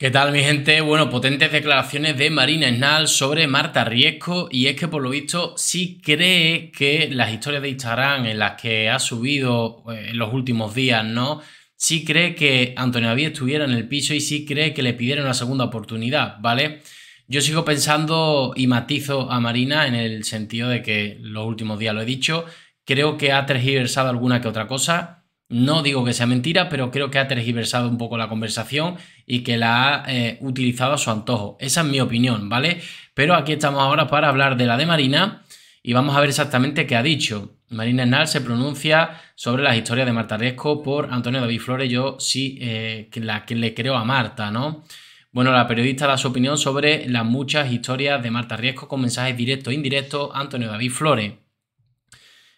¿Qué tal, mi gente? Bueno, potentes declaraciones de Marina Esnal sobre Marta Riesco. Y es que, por lo visto, sí cree que las historias de Instagram en las que ha subido eh, en los últimos días, ¿no? Sí cree que Antonio David estuviera en el piso y sí cree que le pidieron una segunda oportunidad, ¿vale? Yo sigo pensando y matizo a Marina en el sentido de que los últimos días lo he dicho. Creo que ha tergiversado alguna que otra cosa no digo que sea mentira, pero creo que ha tergiversado un poco la conversación y que la ha eh, utilizado a su antojo. Esa es mi opinión, ¿vale? Pero aquí estamos ahora para hablar de la de Marina y vamos a ver exactamente qué ha dicho. Marina Hernal se pronuncia sobre las historias de Marta Riesco por Antonio David Flores. Yo sí eh, que la que le creo a Marta, ¿no? Bueno, la periodista da su opinión sobre las muchas historias de Marta Riesco con mensajes directos e indirectos Antonio David Flores.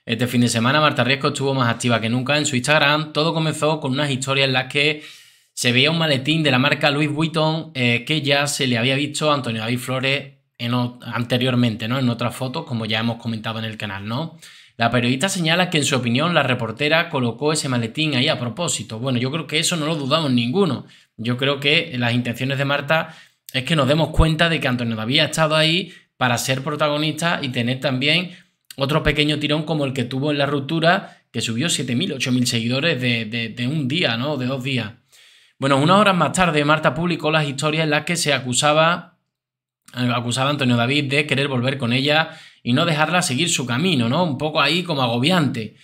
Este fin de semana Marta Riesco estuvo más activa que nunca en su Instagram. Todo comenzó con unas historias en las que se veía un maletín de la marca Louis Vuitton eh, que ya se le había visto a Antonio David Flores anteriormente, ¿no? En otras fotos, como ya hemos comentado en el canal, ¿no? La periodista señala que en su opinión la reportera colocó ese maletín ahí a propósito. Bueno, yo creo que eso no lo dudamos ninguno. Yo creo que las intenciones de Marta es que nos demos cuenta de que Antonio David ha estado ahí para ser protagonista y tener también otro pequeño tirón como el que tuvo en la ruptura, que subió 7.000, 8.000 seguidores de, un día, ¿no? De dos días. Bueno, unas horas más tarde, Marta publicó las historias en las que se acusaba, eh, acusaba a Antonio David de querer volver con ella y no dejarla seguir su camino, ¿no? Un poco ahí como agobiante.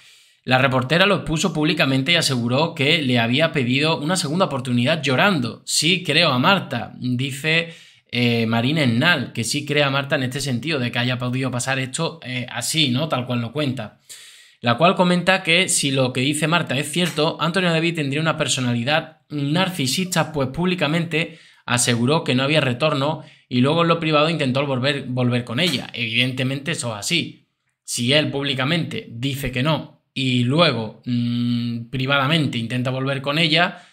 La reportera lo expuso públicamente y aseguró que le había pedido una segunda oportunidad llorando. Sí, creo a Marta, dice eh, Marina Ennal, que sí crea Marta en este sentido, de que haya podido pasar esto eh, así, ¿no? Tal cual lo cuenta. La cual comenta que si lo que dice Marta es cierto, Antonio David tendría una personalidad narcisista, pues públicamente aseguró que no había retorno y luego en lo privado intentó volver, con ella. Evidentemente eso es así. Si él públicamente dice que no y luego mm, privadamente intenta volver con ella,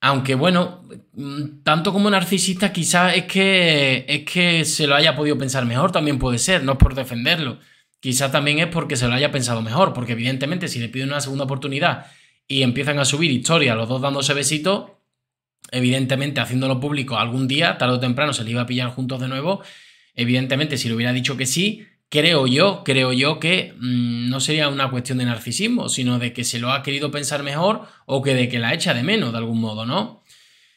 aunque bueno, mm, tanto como narcisista quizás es que, es que se lo haya podido pensar mejor, también puede ser, no es por defenderlo. quizá también es porque se lo haya pensado mejor, porque evidentemente si le piden una segunda oportunidad y empiezan a subir historia, los dos dándose besitos, evidentemente haciéndolo público algún día, tarde o temprano se le iba a pillar juntos de nuevo. Evidentemente si le hubiera dicho que sí, creo yo, creo yo que mm, no sería una cuestión de narcisismo, sino de que se lo ha querido pensar mejor o que de que la echa de menos de algún modo, ¿no?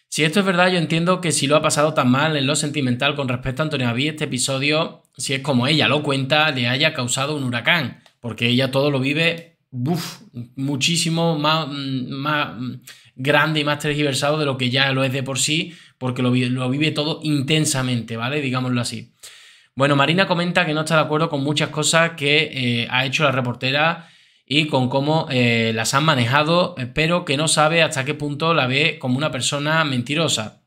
Si esto es verdad, yo entiendo que si lo ha pasado tan mal en lo sentimental con respecto a Antonia David, este episodio, si es como ella lo cuenta, le haya causado un huracán, porque ella todo lo vive muchísimo más, mm, más, mm, grande y más tergiversado de lo que ya lo es de por sí, porque lo, lo vive todo intensamente, ¿vale? Digámoslo así. Bueno, Marina comenta que no está de acuerdo con muchas cosas que eh, ha hecho la reportera y con cómo eh, las han manejado, eh, pero que no sabe hasta qué punto la ve como una persona mentirosa.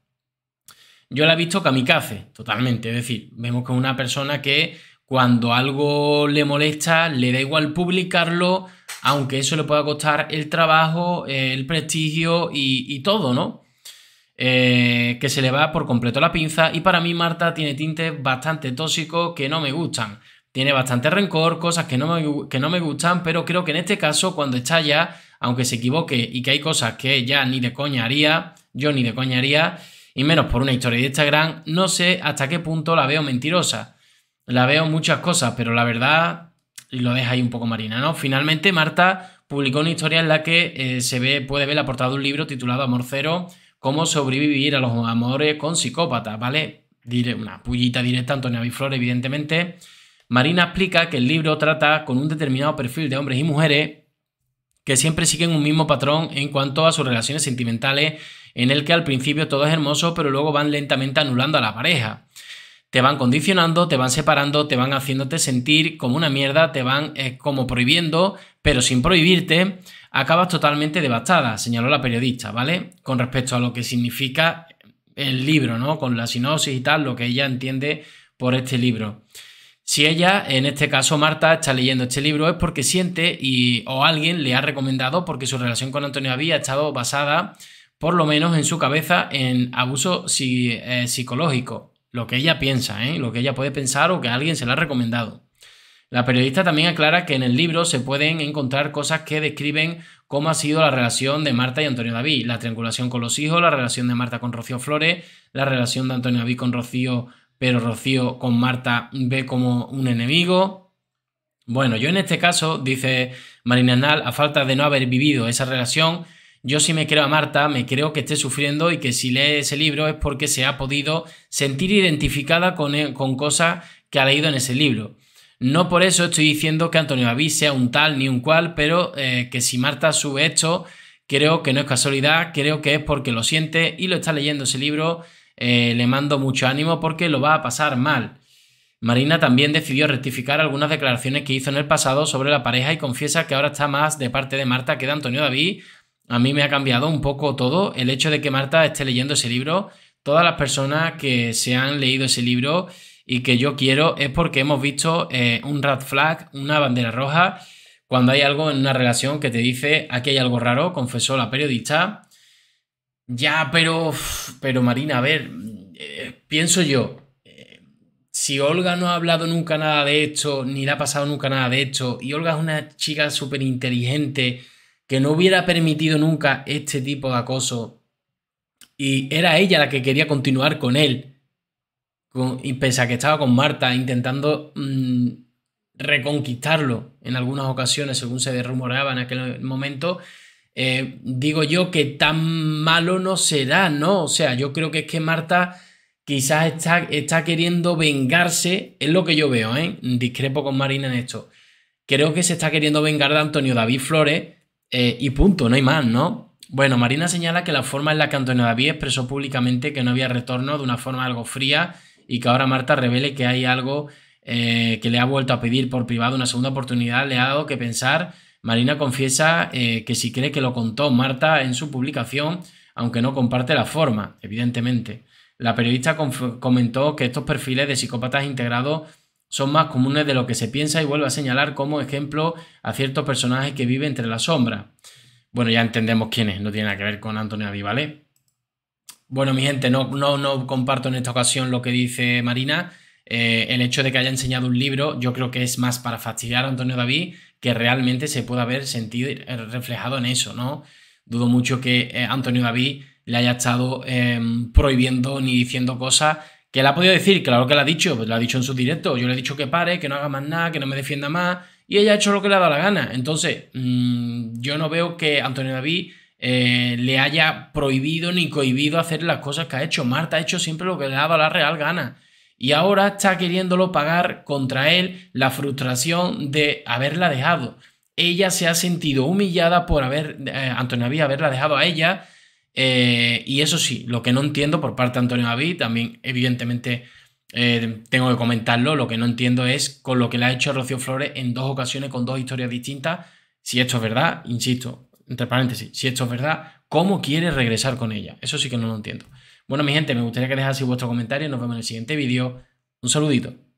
Yo la he visto kamikaze, totalmente. Es decir, vemos que es una persona que cuando algo le molesta, le da igual publicarlo, aunque eso le pueda costar el trabajo, el prestigio y todo, ¿no? Eh, que se le va por completo la pinza y para mí Marta tiene tintes bastante tóxicos que no me gustan. Tiene bastante rencor, cosas que no, me, que no me gustan, pero creo que en este caso, cuando está ya, aunque se equivoque y que hay cosas que ya ni de coña haría, yo ni de coña haría, y menos por una historia de Instagram, no sé hasta qué punto la veo mentirosa. La veo muchas cosas, pero la verdad, lo deja ahí un poco marina, ¿no? Finalmente, Marta publicó una historia en la que eh, se ve, puede ver la portada de un libro titulado Amor Cero, cómo sobrevivir a los amores con psicópatas, ¿vale? una pullita directa a Antonia Biflor, evidentemente. Marina explica que el libro trata con un determinado perfil de hombres y mujeres que siempre siguen un mismo patrón en cuanto a sus relaciones sentimentales, en el que al principio todo es hermoso, pero luego van lentamente anulando a la pareja. Te van condicionando, te van separando, te van haciéndote sentir como una mierda, te van eh, como prohibiendo, pero sin prohibirte, acabas totalmente devastada, señaló la periodista, ¿vale? Con respecto a lo que significa el libro, ¿no? Con la sinopsis y tal, lo que ella entiende por este libro. Si ella, en este caso Marta, está leyendo este libro es porque siente y o alguien le ha recomendado porque su relación con Antonio había estado basada, por lo menos en su cabeza, en abuso eh, psicológico. Lo que ella piensa, ¿eh? lo que ella puede pensar o que alguien se la ha recomendado. La periodista también aclara que en el libro se pueden encontrar cosas que describen cómo ha sido la relación de Marta y Antonio David, la triangulación con los hijos, la relación de Marta con Rocío Flores, la relación de Antonio David con Rocío, pero Rocío con Marta ve como un enemigo. Bueno, yo en este caso, dice Marina a falta de no haber vivido esa relación, yo sí me creo a Marta, me creo que esté sufriendo y que si lee ese libro es porque se ha podido sentir identificada con, con cosas que ha leído en ese libro. No por eso estoy diciendo que Antonio David sea un tal ni un cual, pero eh, que si Marta sube esto, creo que no es casualidad, creo que es porque lo siente y lo está leyendo ese libro. Eh, le mando mucho ánimo porque lo va a pasar mal. Marina también decidió rectificar algunas declaraciones que hizo en el pasado sobre la pareja y confiesa que ahora está más de parte de Marta que de Antonio David. A mí me ha cambiado un poco todo el hecho de que Marta esté leyendo ese libro. Todas las personas que se han leído ese libro y que yo quiero es porque hemos visto eh, un red flag, una bandera roja, cuando hay algo en una relación que te dice, aquí hay algo raro, confesó la periodista. Ya, pero, pero Marina, a ver, eh, pienso yo, eh, si Olga no ha hablado nunca nada de esto, ni le ha pasado nunca nada de esto, y Olga es una chica súper inteligente, que no hubiera permitido nunca este tipo de acoso, y era ella la que quería continuar con él, y pese a que estaba con Marta intentando mm, reconquistarlo en algunas ocasiones, según se rumoreaba en aquel momento, eh, digo yo que tan malo no será, ¿no? O sea, yo creo que es que Marta quizás está, está queriendo vengarse, es lo que yo veo, ¿eh? Discrepo con Marina en esto. Creo que se está queriendo vengar de Antonio David Flores eh, y punto, no hay más, ¿no? Bueno, Marina señala que la forma en la que Antonio David expresó públicamente que no había retorno de una forma algo fría y que ahora Marta revele que hay algo eh, que le ha vuelto a pedir por privado una segunda oportunidad, le ha dado que pensar. Marina confiesa eh, que si cree que lo contó Marta en su publicación, aunque no comparte la forma, evidentemente. La periodista comentó que estos perfiles de psicópatas integrados son más comunes de lo que se piensa y vuelve a señalar como ejemplo a ciertos personajes que viven entre la sombra. Bueno, ya entendemos quién es, no tiene nada que ver con Antonio Vivalet. Bueno, mi gente, no, no, no comparto en esta ocasión lo que dice Marina. Eh, el hecho de que haya enseñado un libro, yo creo que es más para fastidiar a Antonio David que realmente se pueda haber sentido eh, reflejado en eso, ¿no? Dudo mucho que eh, Antonio David le haya estado em, prohibiendo ni diciendo cosas que él ha podido decir, claro que lo ha dicho, pues lo ha dicho en su directo. Yo le he dicho que pare, que no haga más nada, que no me defienda más, y ella ha hecho lo que le ha dado la gana. Entonces, mm, yo no veo que Antonio David eh, le haya prohibido ni cohibido hacer las cosas que ha hecho. Marta ha hecho siempre lo que le ha dado la real gana. Y ahora está queriéndolo pagar contra él la frustración de haberla dejado. Ella se ha sentido humillada por haber, eh, Antonio David, haberla dejado a ella. Eh, y eso sí, lo que no entiendo por parte de Antonio David, también evidentemente tengo que comentarlo, lo que no entiendo es con lo que le ha hecho Rocío Flores en dos ocasiones con dos historias distintas, si esto es verdad, insisto, entre paréntesis, si esto es verdad, ¿cómo quiere regresar con ella? Eso sí que no lo entiendo. Bueno, mi gente, me gustaría que dejase vuestro comentario. Nos vemos en el siguiente vídeo. Un saludito.